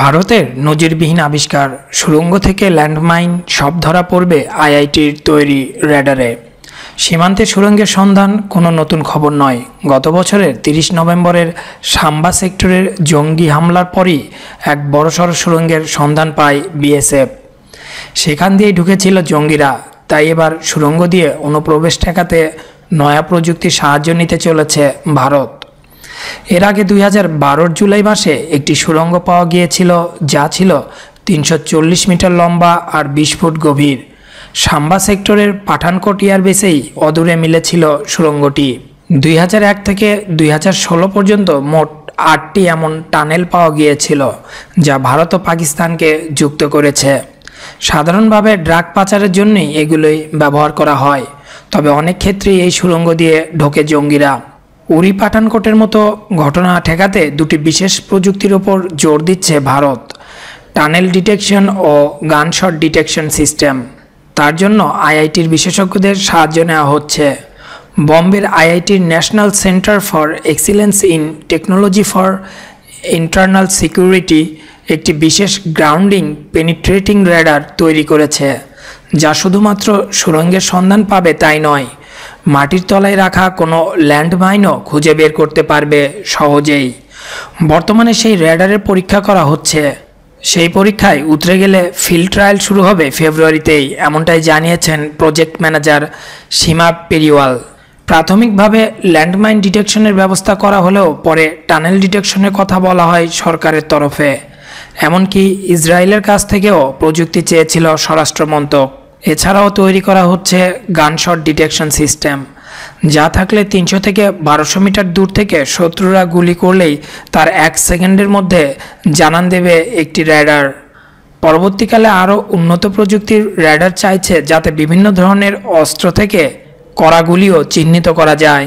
ভারতের নজিরবিহীন আবিষ্কার সুরঙ্গ থেকে ল্যান্ডমাইন সব ধরা পড়বে আইআইটির তৈরি র্যাডারে সীমান্তে সুরঙ্গের সন্ধান কোনো নতুন খবর নয় গত বছরের তিরিশ নভেম্বরের সাম্বা সেক্টরের জঙ্গি হামলার পরই এক বড়সড় সুরঙ্গের সন্ধান পায় বিএসএফ সেখান দিয়েই ঢুকেছিল জঙ্গিরা তাই এবার সুরঙ্গ দিয়ে অনুপ্রবেশ ঠেকাতে নয়া প্রযুক্তির সাহায্য নিতে চলেছে ভারত এর আগে দুই হাজার জুলাই মাসে একটি সুরঙ্গ পাওয়া গিয়েছিল যা ছিল তিনশো মিটার লম্বা আর বিশ ফুট গভীর সাম্বা সেক্টরের পাঠানকোট এয়ারবেসেই অদূরে মিলেছিল সুরঙ্গটি দুই থেকে দুই পর্যন্ত মোট আটটি এমন টানেল পাওয়া গিয়েছিল যা ভারত ও পাকিস্তানকে যুক্ত করেছে সাধারণভাবে ড্রাগ পাচারের জন্যই এগুলোই ব্যবহার করা হয় তবে অনেক ক্ষেত্রেই এই সুড়ঙ্গ দিয়ে ঢোকে জঙ্গিরা উরি পাঠানকোটের মতো ঘটনা ঠেকাতে দুটি বিশেষ প্রযুক্তির ওপর জোর দিচ্ছে ভারত টানেল ডিটেকশন ও গানশট ডিটেকশন সিস্টেম তার জন্য আইআইটির বিশেষজ্ঞদের সাহায্য নেওয়া হচ্ছে বম্বের আইআইটির National Centre for Excellence in Technology for Internal Security একটি বিশেষ গ্রাউন্ডিং পেনিট্রেটিং রেডার তৈরি করেছে যা শুধুমাত্র সুরঙ্গের সন্ধান পাবে তাই নয় মাটির তলায় রাখা কোনো ল্যান্ডমাইনও খুঁজে বের করতে পারবে সহজেই বর্তমানে সেই রেডারের পরীক্ষা করা হচ্ছে সেই পরীক্ষায় উতরে গেলে ফিল্ড ট্রায়াল শুরু হবে ফেব্রুয়ারিতেই এমনটাই জানিয়েছেন প্রজেক্ট ম্যানেজার সীমা পেরিওয়াল প্রাথমিকভাবে ল্যান্ডমাইন ডিটেকশনের ব্যবস্থা করা হলেও পরে টানেল ডিটেকশনের কথা বলা হয় সরকারের তরফে এমনকি ইসরায়েলের কাছ থেকেও প্রযুক্তি চেয়েছিল স্বরাষ্ট্রমন্ত্রক এছাড়াও তৈরি করা হচ্ছে গানশট ডিটেকশন সিস্টেম যা থাকলে তিনশো থেকে বারোশো মিটার দূর থেকে শত্রুরা গুলি করলেই তার এক সেকেন্ডের মধ্যে জানান দেবে একটি র্যাডার পরবর্তীকালে আরও উন্নত প্রযুক্তির র্যাডার চাইছে যাতে বিভিন্ন ধরনের অস্ত্র থেকে করাগুলিও চিহ্নিত করা যায়